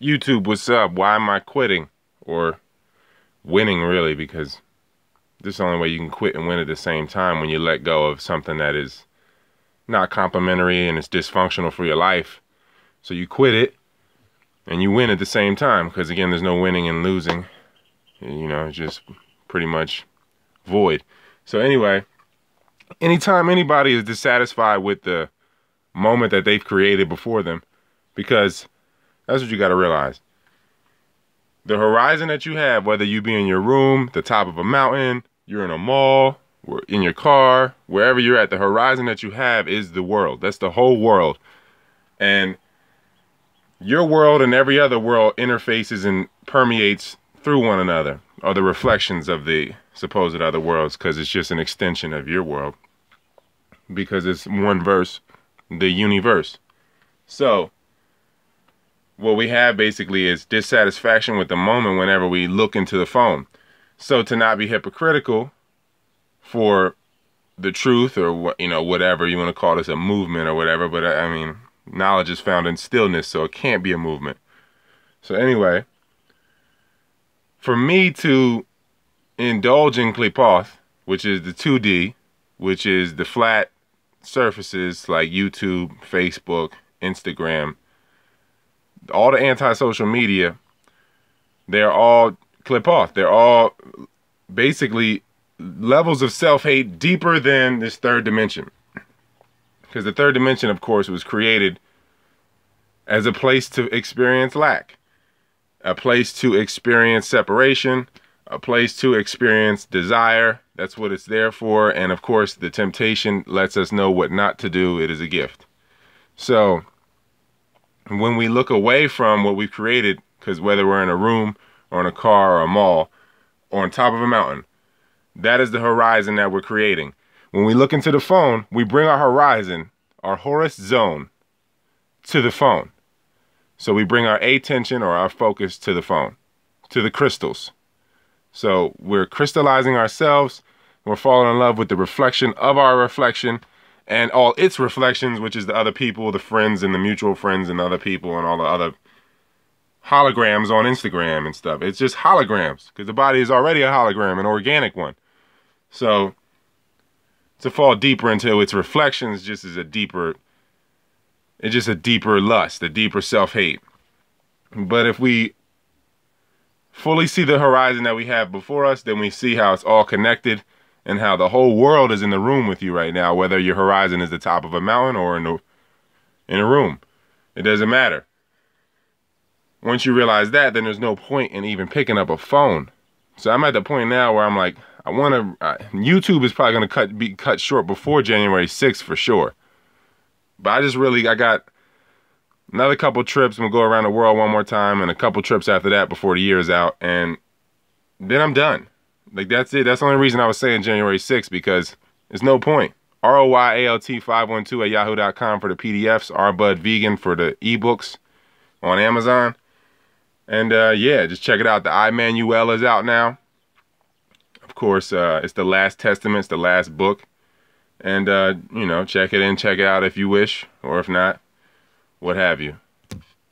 YouTube, what's up? Why am I quitting? Or winning, really, because this is the only way you can quit and win at the same time when you let go of something that is not complimentary and it's dysfunctional for your life. So you quit it and you win at the same time because, again, there's no winning and losing. You know, just pretty much void. So, anyway, anytime anybody is dissatisfied with the moment that they've created before them, because that's what you got to realize. The horizon that you have, whether you be in your room, the top of a mountain, you're in a mall, or in your car, wherever you're at, the horizon that you have is the world. That's the whole world. And your world and every other world interfaces and permeates through one another, or the reflections of the supposed other worlds, because it's just an extension of your world. Because it's one verse, the universe. So, what we have basically is dissatisfaction with the moment whenever we look into the phone. So to not be hypocritical for the truth or what you know whatever you want to call this a movement or whatever, but I, mean knowledge is found in stillness, so it can't be a movement. So anyway, for me to indulge in klipoth, which is the 2D, which is the flat surfaces like YouTube, Facebook, Instagram, all the anti-social media, they're all clip off. They're all basically levels of self-hate deeper than this third dimension. Because the third dimension, of course, was created as a place to experience lack, a place to experience separation, a place to experience desire. That's what it's there for. And of course, the temptation lets us know what not to do. It is a gift. So, when we look away from what we've created, because whether we're in a room or in a car or a mall or on top of a mountain, that is the horizon that we're creating. When we look into the phone, we bring our horizon, our Horus zone, to the phone. So we bring our attention or our focus to the phone, to the crystals. So we're crystallizing ourselves. We're falling in love with the reflection of our reflection and all its reflections, which is the other people, the friends, and the mutual friends, and other people, and all the other holograms on Instagram and stuff. It's just holograms because the body is already a hologram, an organic one. So to fall deeper into its reflections just is a deeper, it's just a deeper lust, a deeper self hate. But if we fully see the horizon that we have before us, then we see how it's all connected and how the whole world is in the room with you right now, whether your horizon is the top of a mountain or in a, in a room. It doesn't matter. Once you realize that, then there's no point in even picking up a phone. So I'm at the point now where I'm like, I want to. YouTube is probably going to cut be cut short before January 6th for sure. But I just really I got another couple trips. I'm gonna go around the world one more time, and a couple trips after that before the year is out, and then I'm done. Like that's it. That's the only reason I was saying January 6th because there's no point. ROYALT512 at yahoo.com for the PDFs, bud Vegan for the ebooks on Amazon. And uh, yeah, just check it out. The iManuel is out now. Of course, uh, it's the last testament, it's the last book. And, uh, you know, check it in, check it out if you wish, or if not, what have you.